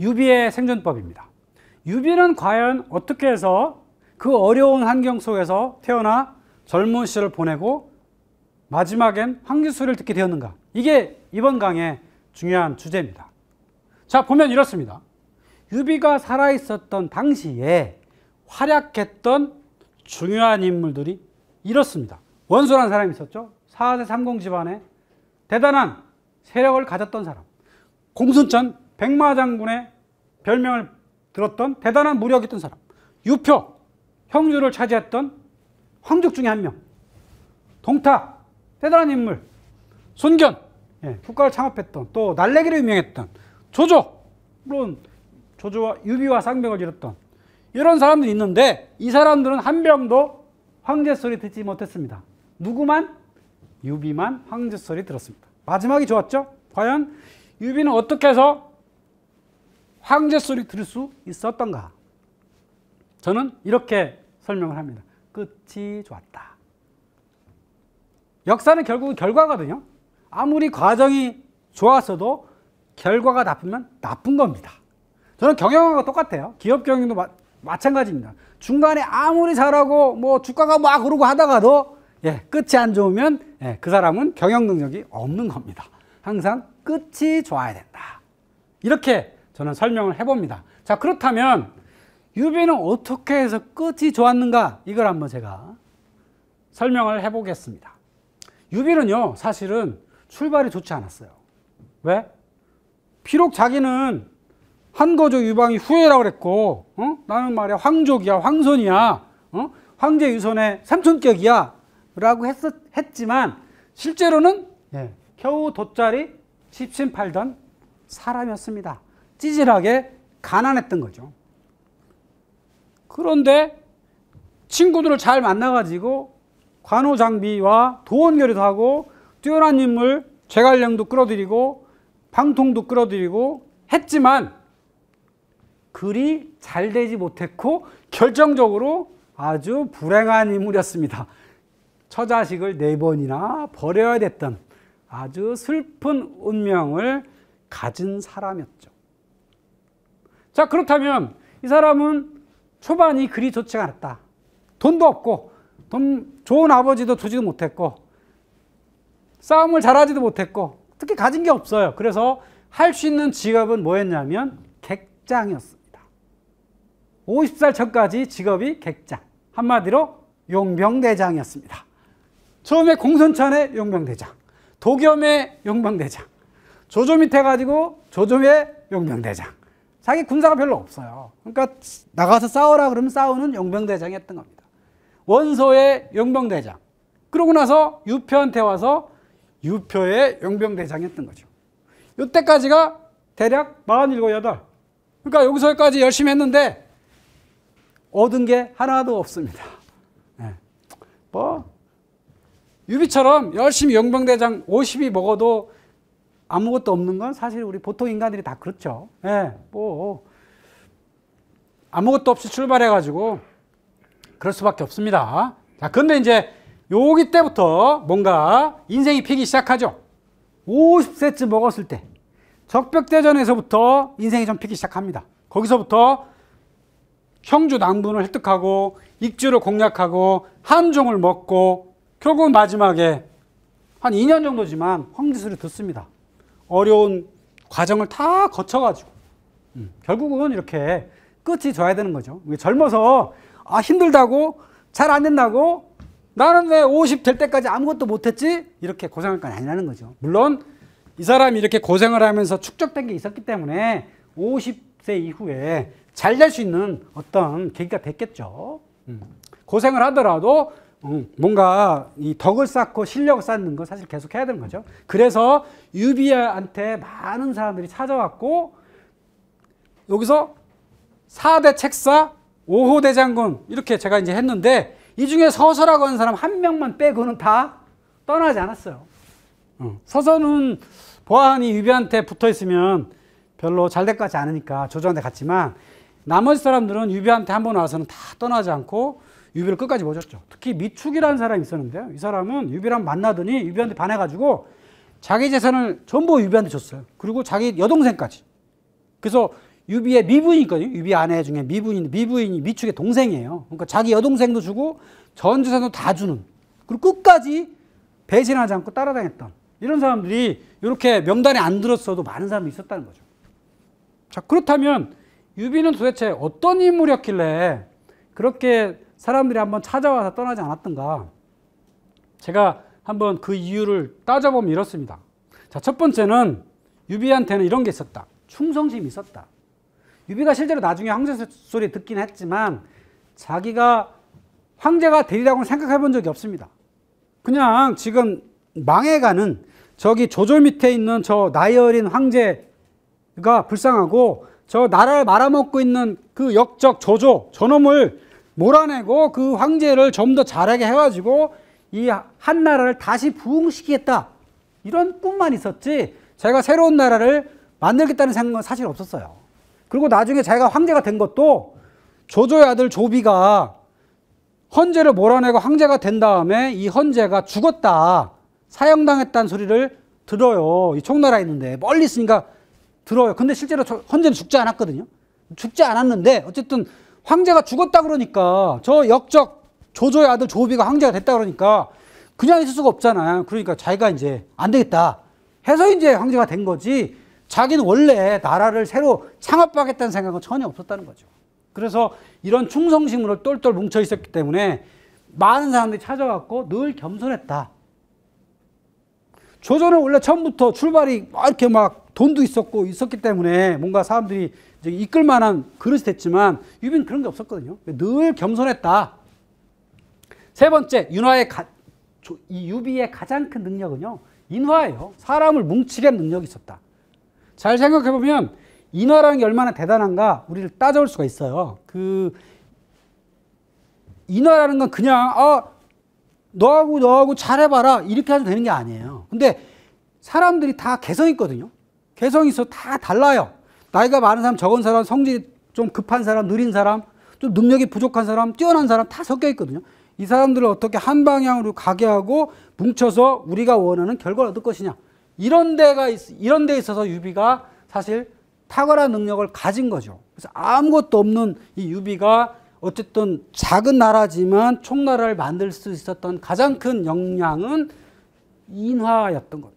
유비의 생존법입니다. 유비는 과연 어떻게 해서 그 어려운 환경 속에서 태어나 젊은 시를 보내고 마지막엔 황제 소를 듣게 되었는가? 이게 이번 강의 중요한 주제입니다. 자, 보면 이렇습니다. 유비가 살아 있었던 당시에 활약했던 중요한 인물들이 이렇습니다. 원소라는 사람이 있었죠. 4대 30 집안에 대단한 세력을 가졌던 사람. 공순천 백마장군의 별명을 들었던 대단한 무력이 있던 사람 유표 형류를 차지했던 황족 중에 한명 동탁 대단한 인물 손견 예, 국가를 창업했던 또 날래기로 유명했던 조조 물론 조조와 유비와 쌍벽을 이뤘던 이런 사람들이 있는데 이 사람들은 한 명도 황제 소리 듣지 못했습니다 누구만? 유비만 황제 소리 들었습니다 마지막이 좋았죠? 과연 유비는 어떻게 해서 황제 소리 들을 수 있었던가? 저는 이렇게 설명을 합니다. 끝이 좋았다. 역사는 결국 은 결과거든요. 아무리 과정이 좋았어도 결과가 나쁘면 나쁜 겁니다. 저는 경영하고 똑같아요. 기업 경영도 마, 마찬가지입니다. 중간에 아무리 잘하고 뭐 주가가 막 오르고 하다가도 예, 끝이 안 좋으면 예, 그 사람은 경영 능력이 없는 겁니다. 항상 끝이 좋아야 된다. 이렇게 저는 설명을 해봅니다. 자, 그렇다면 유배는 어떻게 해서 끝이 좋았는가? 이걸 한번 제가 설명을 해보겠습니다. 유비는요, 사실은 출발이 좋지 않았어요. 왜? 비록 자기는 한거조 유방이 후예라고 그랬고, 어? 나는 말이야, 황족이야, 황손이야, 어? 황제 유손의 삼촌격이야, 라고 했 했지만, 실제로는 예. 겨우 돗자리 집신 팔던 사람이었습니다. 찌질하게 가난했던 거죠. 그런데 친구들을 잘 만나가지고 관호장비와 도원결의도 하고 뛰어난 인물 제갈량도 끌어들이고 방통도 끌어들이고 했지만 그리 잘 되지 못했고 결정적으로 아주 불행한 인물이었습니다. 처자식을 네 번이나 버려야 됐던 아주 슬픈 운명을 가진 사람이었죠. 자, 그렇다면 이 사람은 초반이 그리 좋지 않았다. 돈도 없고, 돈 좋은 아버지도 두지도 못했고, 싸움을 잘하지도 못했고, 특히 가진 게 없어요. 그래서 할 수 있는 직업은 뭐였냐면 객장이었습니다. 50살 전까지 직업이 객장. 한마디로 용병대장이었습니다. 처음에 공손찬의 용병대장, 도겸의 용병대장, 조조 밑에 가지고 조조의 용병대장. 자기 군사가 별로 없어요. 그러니까 나가서 싸워라 그러면 싸우는 용병대장이었던 겁니다. 원소의 용병대장. 그러고 나서 유표한테 와서 유표의 용병대장이었던 거죠. 이때까지가 대략 47, 8. 그러니까 여기서까지 열심히 했는데 얻은 게 하나도 없습니다. 네. 뭐 유비처럼 열심히 용병대장 50이 먹어도 아무것도 없는 건 사실 우리 보통 인간들이 다 그렇죠. 예, 뭐 아무것도 없이 출발해 가지고 그럴 수밖에 없습니다. 자, 근데 이제 여기 때부터 뭔가 인생이 피기 시작하죠. 50세쯤 먹었을 때 적벽대전에서부터 인생이 좀 피기 시작합니다. 거기서부터 형주 낭분을 획득하고 익주를 공략하고 한종을 먹고 결국 마지막에 한 2년 정도지만 황지수를 듣습니다. 어려운 과정을 다 거쳐가지고 음, 결국은 이렇게 끝이 좋아야 되는 거죠. 젊어서 아 힘들다고 잘 안 된다고 나는 왜 50 될 때까지 아무것도 못했지 이렇게 고생할 건 아니라는 거죠. 물론 이 사람이 이렇게 고생을 하면서 축적된 게 있었기 때문에 50세 이후에 잘 될 수 있는 어떤 계기가 됐겠죠. 음. 고생을 하더라도 음, 뭔가 이 덕을 쌓고 실력을 쌓는 건 사실 계속 해야 되는 거죠. 그래서 유비아한테 많은 사람들이 찾아왔고 여기서 4대 책사, 5호 대장군 이렇게 제가 이제 했는데 이 중에 서서라고 하는 사람 한 명만 빼고는 다 떠나지 않았어요. 어, 서서는 보아하니 유비한테 붙어 있으면 별로 잘 될 것 같지 않으니까 조조한테 갔지만 나머지 사람들은 유비한테 한 번 와서는 다 떠나지 않고 유비를 끝까지 모셨죠. 특히 미축이라는 사람이 있었는데요. 이 사람은 유비랑 만나더니 유비한테 반해가지고 자기 재산을 전부 유비한테 줬어요. 그리고 자기 여동생까지. 그래서 유비의 미부인이거든요. 있 유비 아내 중에 미부인, 미부인이 미축의 동생이에요. 그러니까 자기 여동생도 주고 전 재산도 다 주는. 그리고 끝까지 배신하지 않고 따라다녔던 이런 사람들이 이렇게 명단에 안 들었어도 많은 사람이 있었다는 거죠. 자, 그렇다면 유비는 도대체 어떤 인물이었길래 그렇게 사람들이 한번 찾아와서 떠나지 않았던가. 제가 한번 그 이유를 따져보면 이렇습니다. 자, 첫 번째는 유비한테는 이런 게 있었다. 충성심이 있었다. 유비가 실제로 나중에 황제 소리 듣긴 했지만 자기가 황제가 되리라고 생각해 본 적이 없습니다. 그냥 지금 망해가는 저기 조절 밑에 있는 저 나이 어린 황제가 불쌍하고 저 나라를 말아먹고 있는 그 역적 조조 저놈을 몰아내고 그 황제를 좀 더 잘하게 해가지고 이 한 나라를 다시 부흥시키겠다 이런 꿈만 있었지 제가 새로운 나라를 만들겠다는 생각은 사실 없었어요. 그리고 나중에 자기가 황제가 된 것도 조조의 아들 조비가 헌제를 몰아내고 황제가 된 다음에 이 헌제가 죽었다 사형당했다는 소리를 들어요. 이 총나라 있는데 멀리 있으니까 들어요. 근데 실제로 헌제는 죽지 않았거든요. 죽지 않았는데 어쨌든 황제가 죽었다 그러니까 저 역적 조조의 아들 조비가 황제가 됐다 그러니까 그냥 있을 수가 없잖아요. 그러니까 자기가 이제 안 되겠다 해서 이제 황제가 된 거지 자기는 원래 나라를 새로 창업하겠다는 생각은 전혀 없었다는 거죠. 그래서 이런 충성심으로 똘똘 뭉쳐 있었기 때문에 많은 사람들이 찾아갔고늘 겸손했다. 조조는 원래 처음부터 출발이 이렇게 막 돈도 있었고 있었기 때문에 뭔가 사람들이 이끌 만한 그릇이 됐지만 유비는 그런 게 없었거든요. 늘 겸손했다. 세 번째, 윤화의 가, 이 유비의 가장 큰 능력은요. 인화예요. 사람을 뭉치게 능력이 있었다. 잘 생각해 보면 인화라는 게 얼마나 대단한가 우리를 따져볼 수가 있어요. 그 인화라는 건 그냥 아 너하고 너하고 잘해봐라 이렇게 해도 되는 게 아니에요. 근데 사람들이 다 개성 있거든요. 개성이 있어 다 달라요. 나이가 많은 사람, 적은 사람, 성질이 좀 급한 사람, 느린 사람, 좀 능력이 부족한 사람, 뛰어난 사람 다 섞여 있거든요. 이 사람들을 어떻게 한 방향으로 가게 하고 뭉쳐서 우리가 원하는 결과를 얻을 것이냐. 이런 데가 있, 이런 데 있어서 유비가 사실 탁월한 능력을 가진 거죠. 그래서 아무것도 없는 이 유비가 어쨌든 작은 나라지만 총나라를 만들 수 있었던 가장 큰 역량은 인화였던 겁